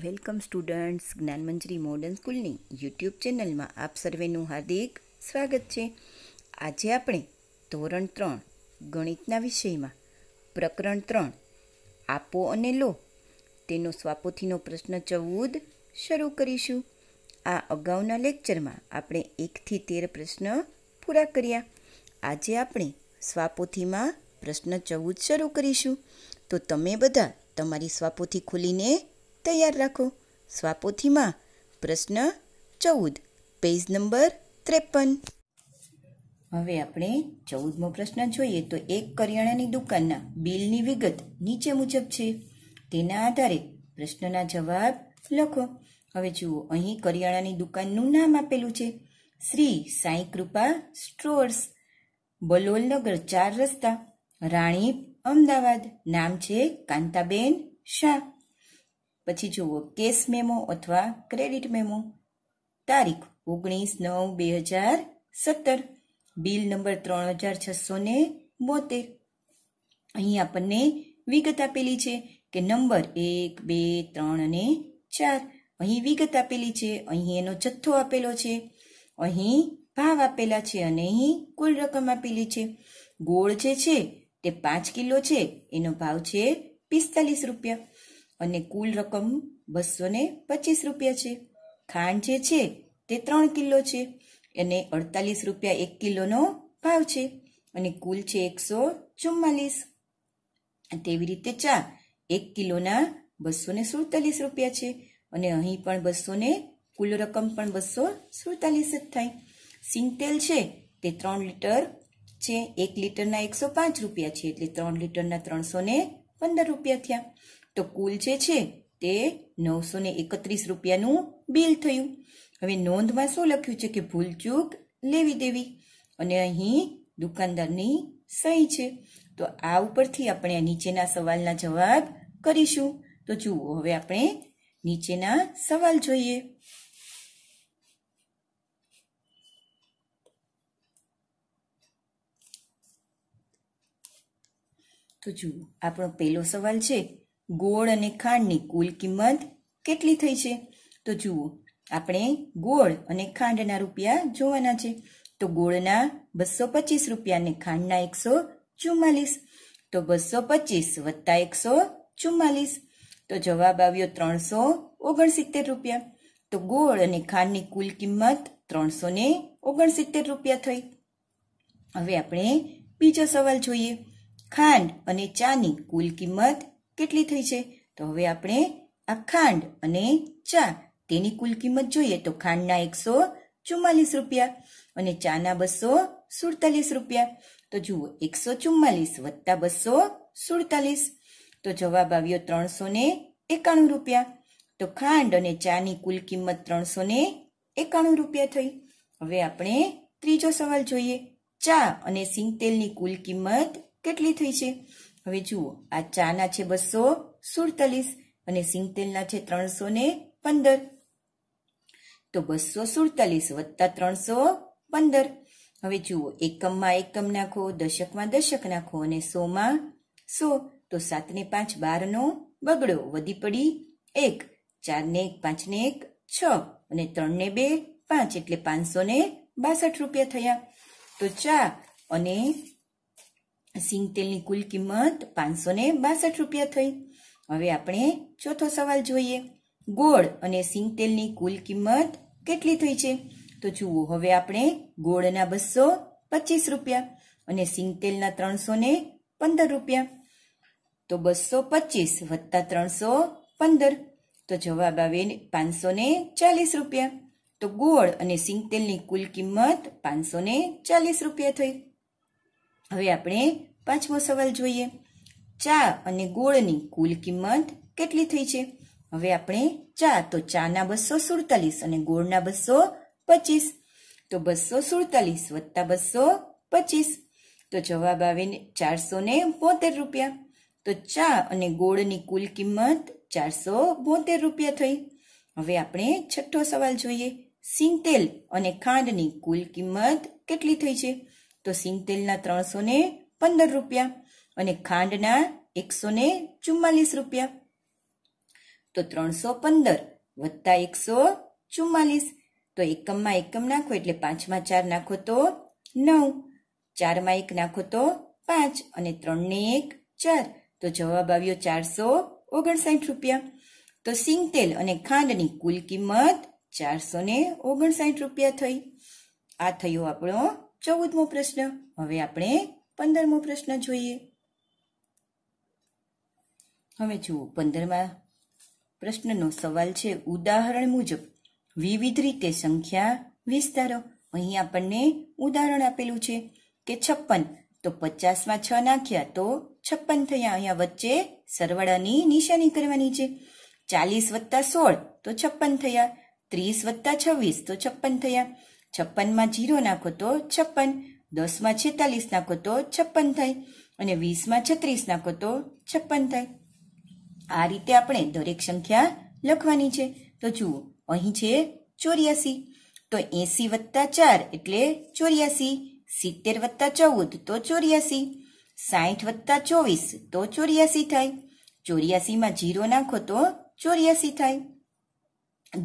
welcome students Gyanmanjari modern સ્કૂલની YouTube ચેનલમાં આપ સર્વેનું હાર્દિક સ્વાગત છે આજે આપણે ધોરણ ત્રણ ગણિતના વિષયમાં પ્રકરણ ત્રણ આપો અને લો તેનો સ્વાપોથીનો પ્રશ્ન ચૌદ શરૂ કરીશું આ અગાઉના લેક્ચરમાં આપણે એકથી તેર પ્રશ્ન પૂરા કર્યા આજે આપણે સ્વાપોથીમાં પ્રશ્ન ચૌદ શરૂ કરીશું તો તમે બધા તમારી સ્વાપોથી ખોલીને તૈયાર રાખો સ્વાપોથીમાં પ્રશ્ન ચૌદ પેજ નંબર ત્રેપન હવે આપણે ચૌદમો પ્રશ્ન જોઈએ તો એક કરિયાણાની દુકાનના બિલની વિગત નીચે મુજબ છે તેના આધારે પ્રશ્નના જવાબ લખો હવે જુઓ અહીં કરિયાણાની દુકાનનું નામ આપેલું છે શ્રી સાંઈ કૃપા સ્ટોર્સ બલોલનગર ચાર રસ્તા રાણીપ અમદાવાદ નામ છે કાંતાબેન શાહ પછી જુઓ કેસ મેમો અથવા ક્રેડિટ મેમો તારીખ ઓગણીસ નવ બે હજાર સત્તર બિલ નંબર ત્રણ હજાર છસો ને બોતેર અહીં આપણને વિગત આપેલી છે કે નંબર એક બે ત્રણ અને ચાર અહીં વિગત આપેલી છે અહીં એનો જથ્થો આપેલો છે અહીં ભાવ આપેલા છે અને અહીં કુલ રકમ આપેલી છે ગોળ જે છે તે પાંચ કિલો છે એનો ભાવ છે પિસ્તાલીસ રૂપિયા અને કુલ રકમ બસો ને પચીસ રૂપિયા છે ખાંડ જે છે તે ત્રણ કિલો છે અને અડતાલીસ રૂપિયા એક કિલોનો ભાવ છે અને કુલ છે એકસો ચુમ્માલીસ તેવી રીતે ચા એક કિલોના બસો ને સુડતાલીસ રૂપિયા છે અને અહીં પણ બસો ને કુલ રકમ પણ બસો સુડતાલીસ જ થાય સિંગતેલ છે તે ત્રણ લીટર છે એક લીટરના એકસો પાંચ રૂપિયા છે એટલે ત્રણ લીટરના ત્રણસો ને પંદર રૂપિયા થયા તો કુલ જે છે તે નવસો ને એકત્રીસ રૂપિયાનું બિલ થયું હવે નોંધમાં શું લખ્યું છે કે ભૂલચૂક લેવી દેવી અને અહીં દુકાનદારની સહી છે તો આ ઉપરથી આપણે નીચેના સવાલના જવાબ કરીશું તો જુઓ હવે આપણે નીચેના સવાલ જોઈએ તો જુઓ આપણો પહેલો સવાલ છે ગોળ અને ખાંડની કુલ કિંમત કેટલી થઈ છે તો જુઓ આપણે ગોળ અને ખાંડના રૂપિયા જોવાના છે તો ગોળના બસો પચીસ રૂપિયા અને ખાંડના એકસો ચુમ્માલીસ તો બસો પચીસ વત્તા એકસો ચુમ્માલીસ તો જવાબ આવ્યો ત્રણસો ઓગણસિત્તેર રૂપિયા તો ગોળ અને ખાંડની કુલ કિંમત ત્રણસો ને ઓગણસિત્તેર રૂપિયા થઈ હવે આપણે બીજો સવાલ જોઈએ ખાંડ અને ચાની કુલ કિંમત કેટલી થઈ છે તો હવે આપણે આ ખાંડ અને ચા તેની કુલ કિંમત જોઈએ તો ખાંડના એકસો ચુમ્માલીસ રૂપિયા અને ચાના બસો સુડતાલીસ રૂપિયા તો જુઓ એકસો ચુમ્માલીસ વત્તા બસો સુડતાલીસ તો જવાબ આવ્યો ત્રણસો ને એકાણું રૂપિયા તો ખાંડ અને ચાની કુલ કિંમત ત્રણસો ને એકાણું રૂપિયા થઈ હવે આપણે ત્રીજો સવાલ જોઈએ ચા અને સિંગતેલની કુલ કિંમત કેટલી થઈ છે હવે જુઓ આ ચાના છે બસો સુડતાલીસ અને સિંગતેલના છે ત્રણસો ને પંદર તો બસો સુડતાલીસ વત્તા ત્રણસો પંદર હવે જુઓ એકમમાં એકમ નાખો દશકમાં દશક નાખો અને સોમાં સો તો સાતને પાંચ બારનો બગડો વધી પડી એક ચારને એક પાંચને એક છ અને ત્રણને બે પાંચ એટલે પાંચસો ને બાસઠ રૂપિયા થયા તો ચા અને સિંગ તેલની કુલ કિંમત પાંચસો ને બાસઠ રૂપિયા થઈ હવે આપણે ચોથો સવાલ જોઈએ ગોળ અને સિંગ તેલની કુલ કિંમત કેટલી થઈ છે તો જુઓ હવે આપણે ગોળના બસો પચીસ રૂપિયા અને સિંગ તેલના ત્રણસો ને પંદર રૂપિયા તો બસો પચીસ વત્તા ત્રણસો પંદર તો જવાબ આવે પાંચસો ને ચાલીસ રૂપિયા તો ગોળ અને સિંગતેલની કુલ કિંમત પાંચસો ને ચાલીસ રૂપિયા થઈ હવે આપણે પાંચમો સવાલ જોઈએ ચા અને ગોળની કુલ કિંમત કેટલી થઈ છે હવે આપણે ચા તો ચાના બસો સુડતાલીસ અને ગોળના બસો પચીસ તો બસો સુડતાલીસ વત્તા બસો પચીસ તો જવાબ આવે ચારસો ને બોતેર રૂપિયા તો ચા અને ગોળની કુલ કિંમત ચારસો બોતેર રૂપિયા થઈ હવે આપણે છઠ્ઠો સવાલ જોઈએ સિંગતેલ અને ખાંડની કુલ કિંમત કેટલી થઈ છે તો સિંગતેલના ત્રણસો ને પંદર રૂપિયા અને ખાંડના એકસો ને ચુમ્માલીસ રૂપિયા તો ત્રણસો પંદર વત્તા એકસો ચુમ્માલીસ તો એકમમાં એકમ નાખો એટલે પાંચમાં ચાર નાખો તો નવ ચારમાં એક નાખો તો પાંચ અને ત્રણને એક ચાર તો જવાબ આવ્યો ચારસો ઓગણસાઠ રૂપિયા તો સિંગતેલ અને ખાંડની કુલ કિંમત ચારસો ઓગણસાઠ રૂપિયા થઈ આ થયો આપણો ચૌદમો પ્રશ્ન હવે આપણે પંદરમો પ્રશ્ન જોઈએ હવે જુઓ પંદરમાં પ્રશ્નનો સવાલ છે ઉદાહરણ મુજબ વિવિધ રીતે સંખ્યા વિસ્તારો અહીં આપણને ઉદાહરણ આપેલું છે કે છપ્પન તો પચાસમાં છ નાખ્યા તો છપ્પન થયા અહીંયા વચ્ચે સરવાળાની નિશાની કરવાની છે ચાલીસ વત્તા સોળ તો છપ્પન થયા ત્રીસ વત્તા છવ્વીસ તો છપ્પન થયા છપ્પનમાં જીરો નાખો તો છપ્પન દસમાં છેતાલીસ નાખો તો છપ્પન થાય અને વીસમાં છત્રીસ નાખો તો છપ્પન થાય આ રીતે આપણે દરેક સંખ્યા લખવાની છે તો જુઓ અહીં છે ચોર્યાસી તો એસી વત્તા ચાર એટલે ચોર્યાસી સિત્તેર વત્તા ચૌદ તો ચોર્યાસી સાઠ વત્તા ચોવીસ તો ચોર્યાસી થાય ચોર્યાસીમાં જીરો નાખો તો ચોર્યાસી થાય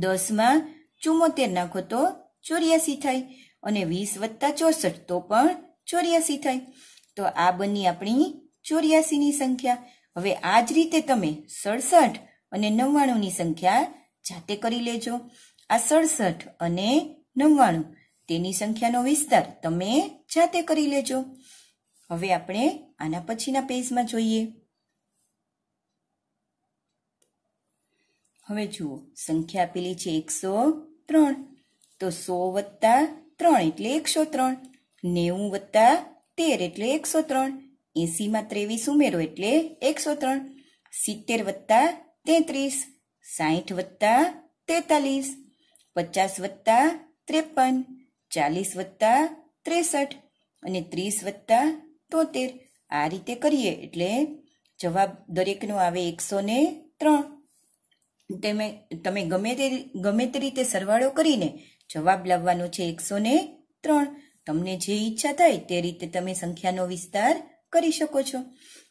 દસમાં ચુમ્મોતેર નાખો તો ચોર્યાસી થાય અને વીસ વત્તા ચોસઠ તો પણ ચોર્યાસી થાય તો આ બની આપણી ચોર્યાસીની સંખ્યા હવે આ જ રીતે તમે સડસઠ અને નવ્વાણુંની સંખ્યા જાતે કરી લેજો આ સડસઠ અને નવ્વાણું તેની સંખ્યાનો વિસ્તાર તમે જાતે કરી લેજો હવે આપણે આના પછીના પેજમાં જોઈએ હવે જુઓ સંખ્યા આપેલી છે એકસો ત્રણ તો સો વત્તા ત્રણ એટલે એકસો ત્રણ નેવું વત્તા તેર એટલે એકસો ત્રણ એંસીમાં ત્રેવીસ ઉમેરો એટલે એકસો ત્રણ સિત્તેર વત્તા તેત્રીસ સાઠ વત્તા તેતાલીસ પચાસ વત્તા ત્રેપન ચાલીસ વત્તા ત્રેસઠ અને ત્રીસ વત્તા તોતેર આ રીતે કરીએ એટલે જવાબ દરેકનો આવે એકસો ને ત્રણ તમે તમે ગમે તે ગમે તે રીતે સરવાળો કરીને જવાબ લાવવાનો છે એકસો ને ત્રણ તમને જે ઈચ્છા થાય તે રીતે તમે સંખ્યાનો વિસ્તાર કરી શકો છો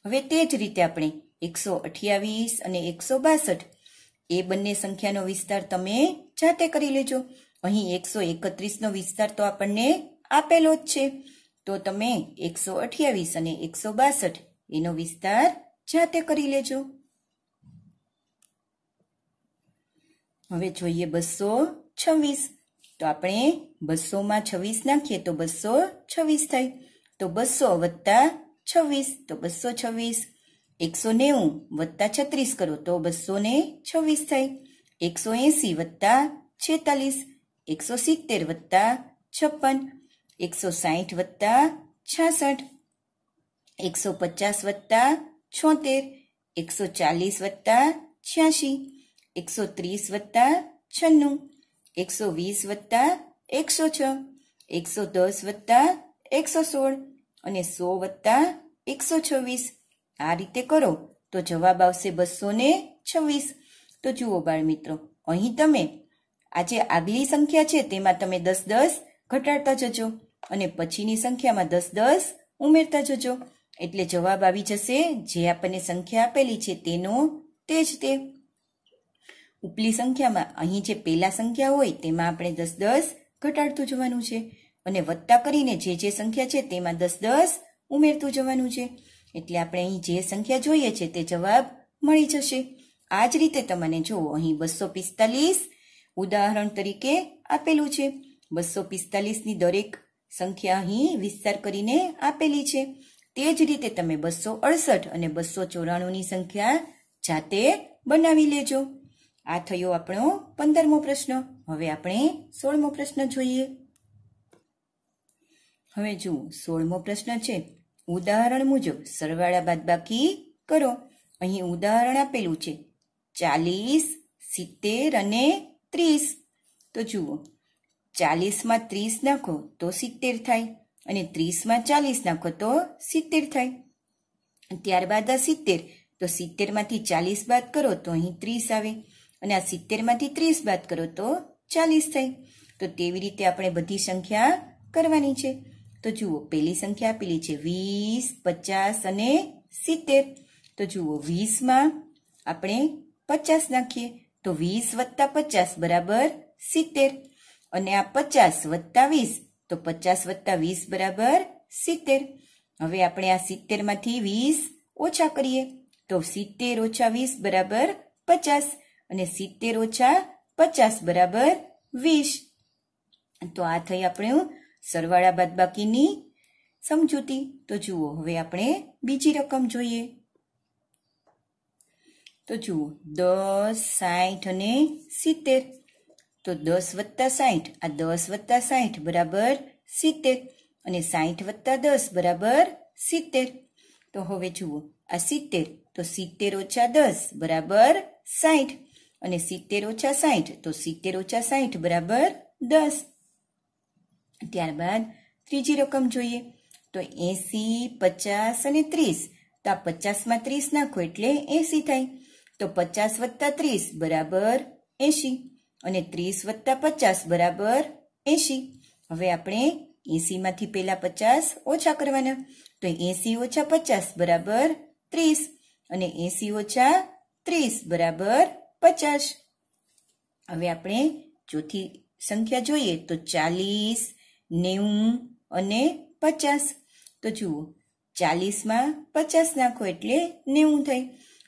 હવે તે જ રીતે આપણે એકસો અઠ્યાવીસ અને એકસો બાસઠ એ બંને સંખ્યાનો વિસ્તાર તમે જાતે કરી લેજો અહીં એકસો એકત્રીસનો વિસ્તાર તો આપણને આપેલો જ છે તો તમે એકસો અઠ્યાવીસ અને એકસો બાસઠ એનો વિસ્તાર જાતે કરી લેજો હવે જોઈએ બસો છવ્વીસ તો આપણે બસોમાં છવ્વીસ નાખીએ તો બસો છવ્વીસ થાય તો બસો વત્તા છવ્વીસ તો બસો છવ્વીસ એકસો નેવું વત્તા છત્રીસ કરો તો બસો ને છવ્વીસ થાય એકસો એંસી વત્તા છેતાલીસ એકસો સિત્તેર વત્તા છપ્પન એકસો સાહીઠ વત્તા છાસઠ એકસો પચાસ વત્તા છોતેર એકસો ચાલીસ વત્તા છ્યાસી એકસો ત્રીસ વત્તા છન્નું એકસો વીસ વત્તા એકસો છ એકસો દસ વત્તા એકસો સોળ અને સો વત્તા એકસો છવ્વીસ આ રીતે કરો તો જવાબ આવશે બસો ને છવ્વીસ તો જુઓ બાળ મિત્રો અહીં તમે આજે આગલી સંખ્યા છે તેમાં તમે દસ દસ ઘટાડતા જજો અને પછીની સંખ્યામાં દસ દસ ઉમેરતા જજો એટલે જવાબ આવી જશે જે આપણને સંખ્યા આપેલી છે તેનો તે જ તે ઉપલી સંખ્યામાં અહીં જે પહેલા સંખ્યા હોય તેમાં આપણે દસ દસ ઘટાડતું જવાનું છે અને વધતા કરીને જે જે સંખ્યા છે તેમાં દસ દસ ઉમેરતું જવાનું છે એટલે આપણે અહીં જે સંખ્યા જોઈએ છે તે જવાબ મળી જશે આ જ રીતે તમને જુઓ અહીં બસો પિસ્તાલીસ ઉદાહરણ તરીકે આપેલું છે બસો પિસ્તાલીસની દરેક સંખ્યા અહીં વિસ્તાર કરીને આપેલી છે તે જ રીતે તમે બસો અડસઠ અને બસો ચોરાણુંની સંખ્યા જાતે બનાવી લેજો આ થયો આપણો પંદરમો પ્રશ્ન હવે આપણે સોળમો પ્રશ્ન જોઈએ હવે જુઓ સોળમો પ્રશ્ન છે ઉદાહરણ મુજબ સરવાળા બાદબાકી કરો અહીં ઉદાહરણ આપેલું છે ચાલીસ સિત્તેર અને ત્રીસ તો જુઓ ચાલીસમાં ત્રીસ નાખો તો સિત્તેર થાય અને ત્રીસમાં ચાલીસ નાખો તો સિત્તેર થાય ત્યારબાદ આ સિત્તેર તો સિત્તેરમાંથી ચાલીસ બાદ કરો તો અહીં ત્રીસ આવે અને આ સિત્તેરમાંથી ત્રીસ બાદ કરો તો ચાલીસ થાય તો તેવી રીતે આપણે બધી સંખ્યા કરવાની છે તો જુઓ પહેલી સંખ્યા આપેલી છે વીસ પચાસ અને સિત્તેર તો જુઓ વીસમાં આપણે પચાસ નાખીએ તો વીસ વત્તા પચાસ બરાબર સિત્તેર અને આ પચાસ વત્તા વીસ તો પચાસ વત્તા વીસ બરાબર સિત્તેર હવે આપણે આ સિત્તેરમાંથી વીસ ઓછા કરીએ તો સિત્તેર ઓછા વીસ બરાબર પચાસ અને સિત્તેર ઓછા પચાસ બરાબર વીસ તો આ થઈ આપણું સરવાળા બાદબાકીની સમજૂતી તો જુઓ હવે આપણે બીજી રકમ જોઈએ તો જુઓ દસ સાઠ અને સિત્તેર તો દસ વત્તા સાઠ આ દસ વત્તા સાઠ બરાબર સિત્તેર અને સાઠ વત્તા દસ બરાબર સિત્તેર તો હવે જુઓ આ સિત્તેર તો સિત્તેર ઓછા દસ બરાબર સાઠ અને સિત્તેર ઓછા સાઠ તો સિત્તેર ઓછા સાઠ બરાબર દસ ત્યારબાદ ત્રીજી રકમ જોઈએ તો એસી પચાસ અને ત્રીસ તો આ પચાસમાં ત્રીસ નાખો એટલે એસી થાય તો પચાસ વત્તા ત્રીસ બરાબર એસી અને ત્રીસ વત્તા પચાસ બરાબર એસી હવે આપણે એસીમાંથી પહેલાં પચાસ ઓછા કરવાના તો એસી ઓછા પચાસ બરાબર ત્રીસ અને એસી ઓછા ત્રીસ બરાબર પચાસ હવે આપણે ચોથી સંખ્યા જોઈએ તો ચાલીસ નેવું અને પચાસ તો જુઓ ચાલીસમાં પચાસ નાખો એટલે નેવું થાય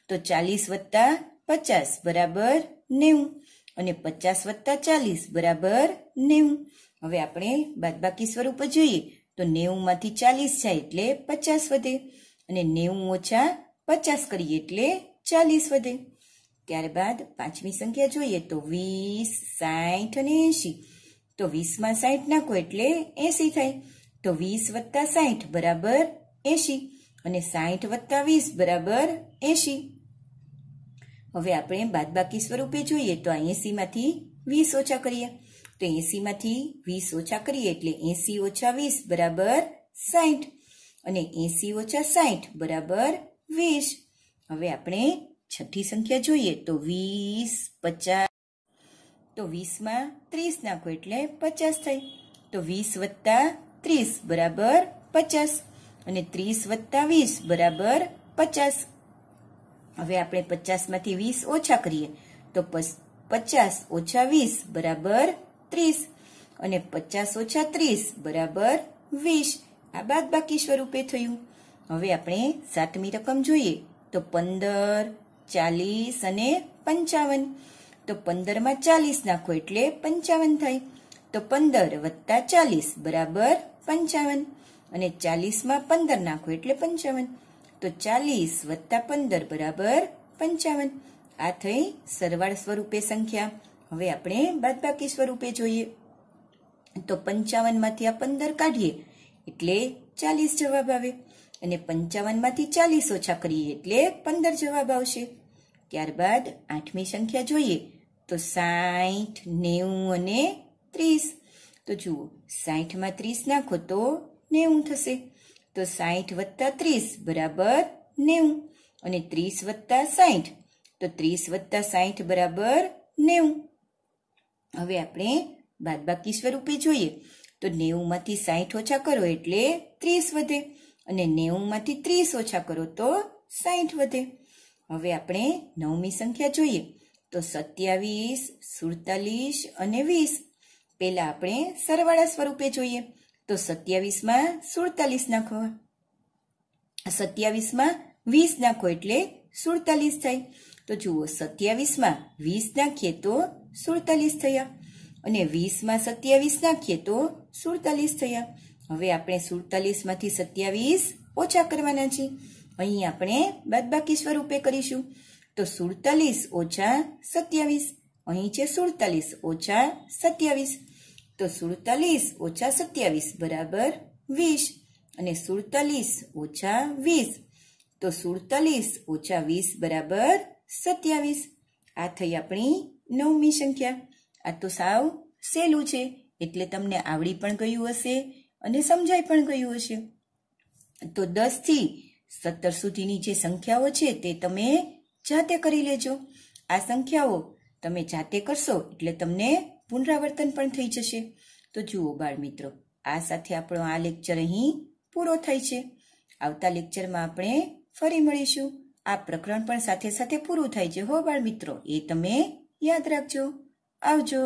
તો ચાલીસ વત્તા પચાસ બરાબર નેવું અને પચાસ વત્તા ચાલીસ બરાબર નેવું હવે આપણે બાદબાકી સ્વરૂપ જોઈએ તો નેવુંમાંથી ચાલીસ જાય એટલે પચાસ વધે અને નેવું ઓછા પચાસ કરીએ એટલે ચાલીસ વધે ત્યારબાદ પાંચમી સંખ્યા જોઈએ તો વીસ સાઠ અને એંશી તો વીસમાં સાઠ નાખો એટલે એંશી થાય તો વીસ વત્તા સાઠ બરાબર એંશી અને સાઠ વત્તા વીસ બરાબર એસી હવે આપણે બાદબાકી સ્વરૂપે જોઈએ તો આ એંશીમાંથી વીસ ઓછા કરીએ તો એંશીમાંથી વીસ ઓછા કરીએ એટલે એંશી ઓછા વીસ બરાબર સાઠ અને એંશી ઓછા સાઠ બરાબર વીસ હવે આપણે છઠ્ઠી સંખ્યા જોઈએ તો વીસ પચાસ તો વીસમાં ત્રીસ નાખો એટલે પચાસ થાય તો વીસ વત્તા ત્રીસ બરાબર પચાસ અને ત્રીસ વત્તા વીસ બરાબર પચાસ હવે આપણે પચાસમાંથી વીસ ઓછા કરીએ તો પચાસ ઓછા વીસ બરાબર ત્રીસ અને પચાસ ઓછા ત્રીસ બરાબર વીસ આ બાદ બાકી સ્વરૂપે થયું હવે આપણે સાતમી રકમ જોઈએ તો પંદર ચાલીસ અને પંચાવન તો પંદરમાં ચાલીસ નાખો એટલે પંચાવન થાય તો પંદર વત્તા ચાલીસ બરાબર પંચાવન અને ચાલીસમાં પંદર નાખો એટલે પંચાવન તો ચાલીસ વત્તા પંદર બરાબર પંચાવન આ થઈ સરવાળ સ્વરૂપે સંખ્યા હવે આપણે બાદબાકી સ્વરૂપે જોઈએ તો પંચાવનમાંથી આ પંદર કાઢીએ એટલે ચાલીસ જવાબ આવે અને પંચાવનમાંથી ચાલીસ ઓછા કરીએ એટલે પંદર જવાબ આવશે ત્યારબાદ આઠમી સંખ્યા જોઈએ તો સાઠ નેવું અને ત્રીસ તો જુઓ સાઠમાં ત્રીસ નાખો તો નેવું થશે તો સાઠ વત્તા ત્રીસ બરાબર નેવું અને ત્રીસ વત્તા સાઠ તો ત્રીસ વત્તા સાઠ બરાબર નેવું હવે આપણે બાદબાકી સ્વરૂપે જોઈએ તો નેવુંમાંથી સાઠ ઓછા કરો એટલે ત્રીસ વધે અને નેવુંમાંથી ત્રીસ ઓછા કરો તો સાઠ વધે હવે આપણે નવમી સંખ્યા જોઈએ તો સત્યાવીસ સુડતાલીસ અને વીસ પહેલાં આપણે સરવાળા સ્વરૂપે જોઈએ તો સત્યાવીસમાં સુડતાલીસ નાખો સત્યાવીસમાં વીસ નાખો એટલે સુડતાલીસ થાય તો જુઓ સત્યાવીસમાં વીસ નાખીએ તો સુડતાલીસ થયા અને વીસમાં સત્યાવીસ નાખીએ તો સુડતાલીસ થયા હવે આપણે સુડતાલીસમાંથી સત્યાવીસ ઓછા કરવાના છે અહીં આપણે બાદબાકી સ્વરૂપે કરીશું તો સુડતાલીસ ઓછા સત્યાવીસ અહીં છે સુડતાલીસ ઓછા સત્યાવીસ તો સુડતાલીસ ઓછા સત્યાવીસ બરાબર વીસ અને સુડતાલીસ ઓછા વીસ તો સુડતાલીસ ઓછા વીસ બરાબર સત્યાવીસ આ થઈ આપણી નવમી સંખ્યા આ તો સાવ સહેલું છે એટલે તમને આવડી પણ ગયું હશે અને સમજાઈ પણ ગયું હશે તો દસથી સત્તર સુધીની જે સંખ્યાઓ છે તે તમે જાતે કરી લેજો આ સંખ્યાઓ તમે જાતે કરશો એટલે તમને પુનરાવર્તન પણ થઈ જશે તો જુઓ બાળ મિત્રો આ સાથે આપણો આ લેક્ચર અહીં પૂરો થાય છે આવતા લેક્ચરમાં આપણે ફરી મળીશું આ પ્રકરણ પણ સાથે સાથે પૂરું થાય છે હો બાળ મિત્રો એ તમે યાદ રાખજો આવજો